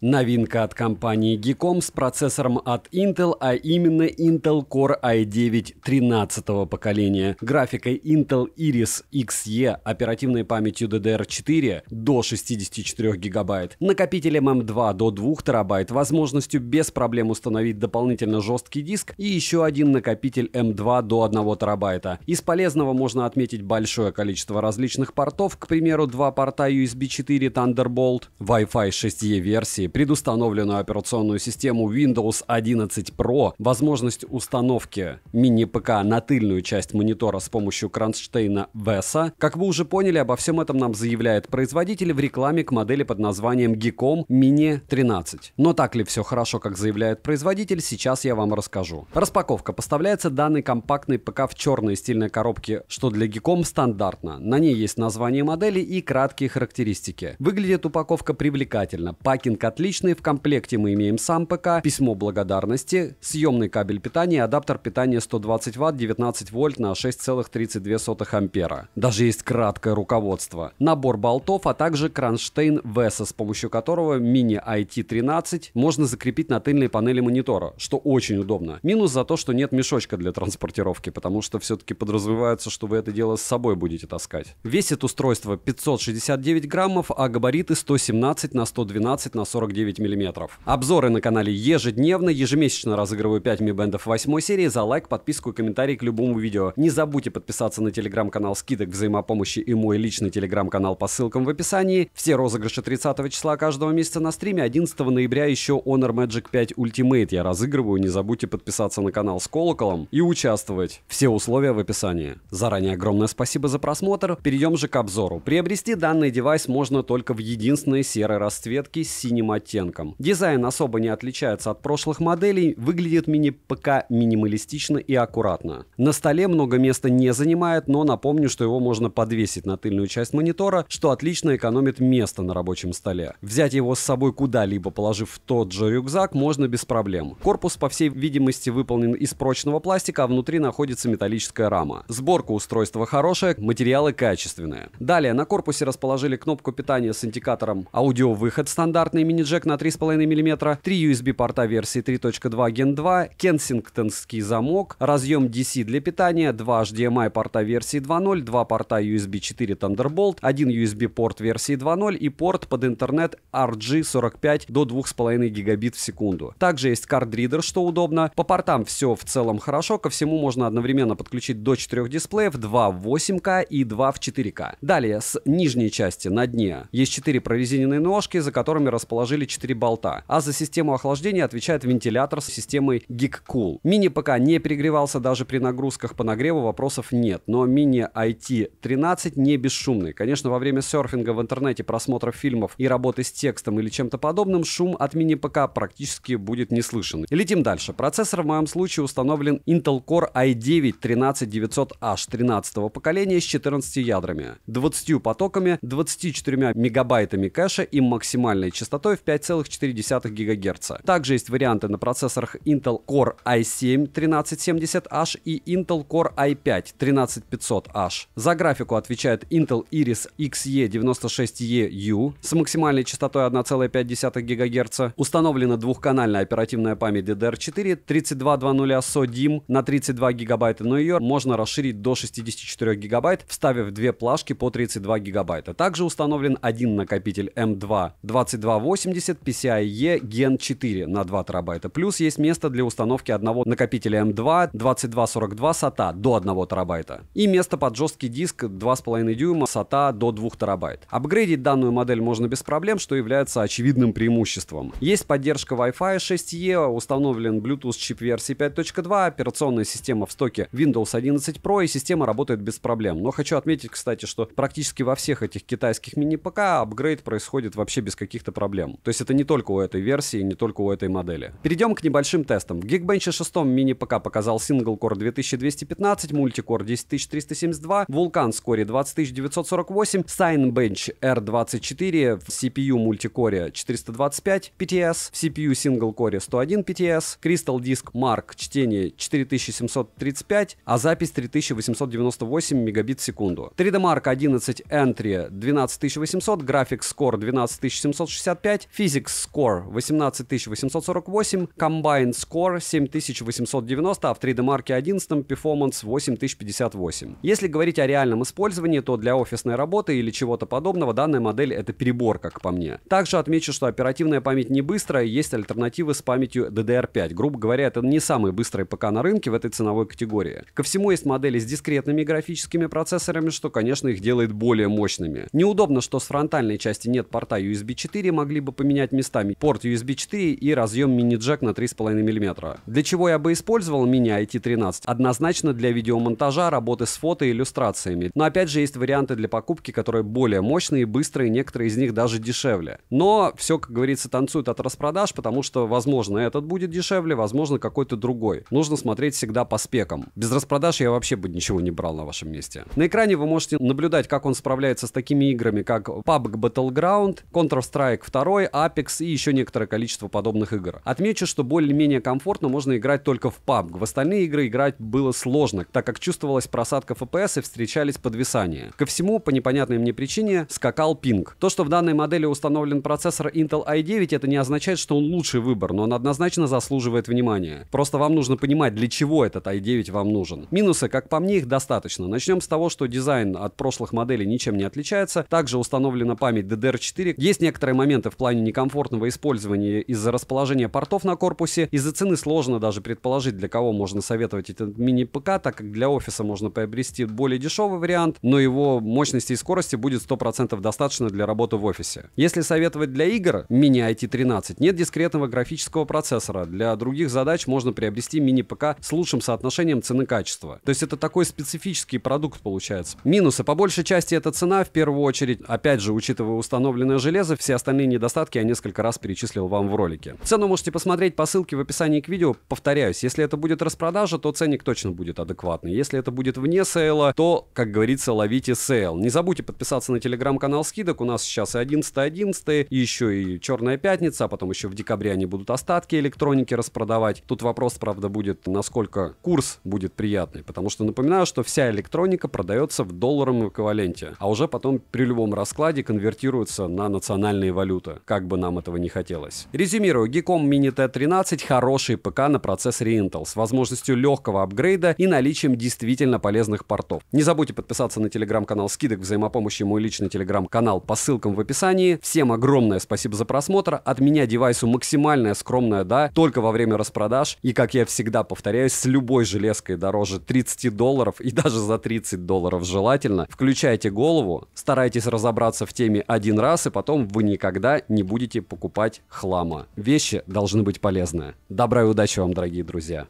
Новинка от компании Geekom с процессором от Intel, а именно Intel Core i9 13 поколения, графикой Intel Iris Xe, оперативной памятью DDR4 до 64 гигабайт, накопителем M2 эм до 2 терабайт, возможностью без проблем установить дополнительно жесткий диск и еще один накопитель M2 эм до 1 терабайта. Из полезного можно отметить большое количество различных портов, к примеру, два порта USB 4 Thunderbolt, Wi-Fi 6E версии, предустановленную операционную систему Windows 11 Pro, возможность установки мини-ПК на тыльную часть монитора с помощью кронштейна VESA. Как вы уже поняли, обо всем этом нам заявляет производитель в рекламе к модели под названием Geekom Mini 13. Но так ли все хорошо, как заявляет производитель, сейчас я вам расскажу. Распаковка. Поставляется данный компактный ПК в черной стильной коробке, что для Geekom стандартно. На ней есть название модели и краткие характеристики. Выглядит упаковка привлекательно. Пакинг от отличные. В комплекте мы имеем сам ПК, письмо благодарности, съемный кабель питания, адаптер питания 120 Вт, 19 вольт на 6,32 ампера. Даже есть краткое руководство. Набор болтов, а также кронштейн Веса, с помощью которого мини IT13 можно закрепить на тыльной панели монитора, что очень удобно. Минус за то, что нет мешочка для транспортировки, потому что все-таки подразумевается, что вы это дело с собой будете таскать. Весит устройство 569 граммов, а габариты 117 на 112 на 40 49 мм. Обзоры на канале ежедневно, ежемесячно разыгрываю 5 Mi Band 8 серии за лайк, подписку и комментарий к любому видео. Не забудьте подписаться на телеграм-канал скидок взаимопомощи и мой личный телеграм-канал по ссылкам в описании. Все розыгрыши 30 числа каждого месяца на стриме. 11 ноября еще Honor Magic 5 Ultimate я разыгрываю. Не забудьте подписаться на канал с колоколом и участвовать. Все условия в описании. Заранее огромное спасибо за просмотр. Перейдем же к обзору. Приобрести данный девайс можно только в единственной серой расцветке с оттенком. Дизайн особо не отличается от прошлых моделей, выглядит мини пока минималистично и аккуратно. На столе много места не занимает, но напомню, что его можно подвесить на тыльную часть монитора, что отлично экономит место на рабочем столе. Взять его с собой куда-либо, положив в тот же рюкзак, можно без проблем. Корпус, по всей видимости, выполнен из прочного пластика, а внутри находится металлическая рама. Сборка устройства хорошая, материалы качественные. Далее на корпусе расположили кнопку питания с индикатором аудиовыход стандартный мини джек на 3,5 мм, 3 USB-порта версии 3.2 Gen 2, кенсингтонский замок, разъем DC для питания, 2 HDMI эм порта версии 2.0, 2 порта USB 4 Thunderbolt, 1 USB порт версии 2.0 и порт под интернет RG45 до 2,5 гигабит в секунду. Также есть кардридер, что удобно. По портам все в целом хорошо, ко всему можно одновременно подключить до 4 дисплеев, 2 в 8К и 2 в 4К. Далее, с нижней части на дне есть 4 прорезиненные ножки, за которыми расположили вложили 4 болта, а за систему охлаждения отвечает вентилятор с системой GeekCool. Мини пока не перегревался даже при нагрузках по нагреву, вопросов нет, но мини IT-13 не бесшумный. Конечно, во время серфинга в интернете, просмотра фильмов и работы с текстом или чем-то подобным, шум от мини ПК практически будет не слышен. Летим дальше. Процессор в моем случае установлен Intel Core i9 13900H 13 поколения с 14 ядрами, 20 потоками, 24 мегабайтами кэша и максимальной частотой в 5,4 ГГц. Также есть варианты на процессорах Intel Core i7 1370H и Intel Core i5 13500H. За графику отвечает Intel Iris XE96EU с максимальной частотой 1,5 ГГц. Установлена двухканальная оперативная память DDR4 3220 DIMM на 32 ГБ, но ее можно расширить до 64 ГБ, вставив две плашки по 32 ГБ. Также установлен один накопитель M2 228 80 PCIe Gen 4 на 2 терабайта. Плюс есть место для установки одного накопителя M2 2242 SATA до 1 терабайта. И место под жесткий диск 2,5 дюйма SATA до 2 терабайт. Апгрейдить данную модель можно без проблем, что является очевидным преимуществом. Есть поддержка Wi-Fi 6E, установлен Bluetooth чип версии 5.2, операционная система в стоке Windows 11 Pro и система работает без проблем. Но хочу отметить, кстати, что практически во всех этих китайских мини-ПК апгрейд происходит вообще без каких-то проблем. То есть это не только у этой версии, не только у этой модели. Перейдем к небольшим тестам. В Geekbench 6 мини пока показал Single Core 2215, мультикор 10372, Vulkan Score 20948, Signbench R24, в CPU мультикоре 425 PTS, в CPU Single Core 101 PTS, Crystal Disk Mark чтение 4735, а запись 3898 мегабит в секунду. 3D Mark 11 Entry 12800, Graphics Score 12765, Physics Score 18848, Combined Score 7890, а в 3D марке 11 Performance 8058. Если говорить о реальном использовании, то для офисной работы или чего-то подобного данная модель это перебор, как по мне. Также отмечу, что оперативная память не быстрая, есть альтернативы с памятью DDR5. Грубо говоря, это не самый быстрый ПК на рынке в этой ценовой категории. Ко всему есть модели с дискретными графическими процессорами, что, конечно, их делает более мощными. Неудобно, что с фронтальной части нет порта USB 4, могли бы поменять местами порт USB 4 и разъем мини-джек на 3,5 мм. Для чего я бы использовал Mini IT13? Однозначно для видеомонтажа, работы с фото и иллюстрациями. Но опять же есть варианты для покупки, которые более мощные, быстрые, некоторые из них даже дешевле. Но все, как говорится, танцует от распродаж, потому что, возможно, этот будет дешевле, возможно, какой-то другой. Нужно смотреть всегда по спекам. Без распродаж я вообще бы ничего не брал на вашем месте. На экране вы можете наблюдать, как он справляется с такими играми, как PUBG Battleground, Counter-Strike 2, Story, Apex и еще некоторое количество подобных игр. Отмечу, что более-менее комфортно можно играть только в PUBG. В остальные игры играть было сложно, так как чувствовалась просадка FPS и встречались подвисания. Ко всему, по непонятной мне причине, скакал пинг. То, что в данной модели установлен процессор Intel i9, это не означает, что он лучший выбор, но он однозначно заслуживает внимания. Просто вам нужно понимать, для чего этот i9 вам нужен. Минусы, как по мне, их достаточно. Начнем с того, что дизайн от прошлых моделей ничем не отличается. Также установлена память DDR4. Есть некоторые моменты в плане плане некомфортного использования из-за расположения портов на корпусе, из-за цены сложно даже предположить, для кого можно советовать этот мини-ПК, так как для офиса можно приобрести более дешевый вариант, но его мощности и скорости будет 100% достаточно для работы в офисе. Если советовать для игр, мини-IT13 нет дискретного графического процессора. Для других задач можно приобрести мини-ПК с лучшим соотношением цены-качества. То есть это такой специфический продукт получается. Минусы. По большей части это цена, в первую очередь, опять же, учитывая установленное железо, все остальные недостатки недостатки я несколько раз перечислил вам в ролике. Цену можете посмотреть по ссылке в описании к видео. Повторяюсь, если это будет распродажа, то ценник точно будет адекватный. Если это будет вне сейла, то, как говорится, ловите сейл. Не забудьте подписаться на телеграм-канал скидок. У нас сейчас и 11-11, и еще и Черная Пятница, а потом еще в декабре они будут остатки электроники распродавать. Тут вопрос, правда, будет, насколько курс будет приятный, потому что напоминаю, что вся электроника продается в долларовом эквиваленте, а уже потом при любом раскладе конвертируется на национальные валюты. Как как бы нам этого не хотелось. Резюмирую, Geekom Mini T13 хороший ПК на процессоре Intel с возможностью легкого апгрейда и наличием действительно полезных портов. Не забудьте подписаться на телеграм-канал Скидок взаимопомощи, мой личный телеграм-канал по ссылкам в описании. Всем огромное спасибо за просмотр. От меня девайсу максимальная скромная да, только во время распродаж. И как я всегда повторяюсь, с любой железкой дороже 30 долларов и даже за 30 долларов желательно. Включайте голову, старайтесь разобраться в теме один раз и потом вы никогда не будете покупать хлама. Вещи должны быть полезны. Добра и удачи вам, дорогие друзья!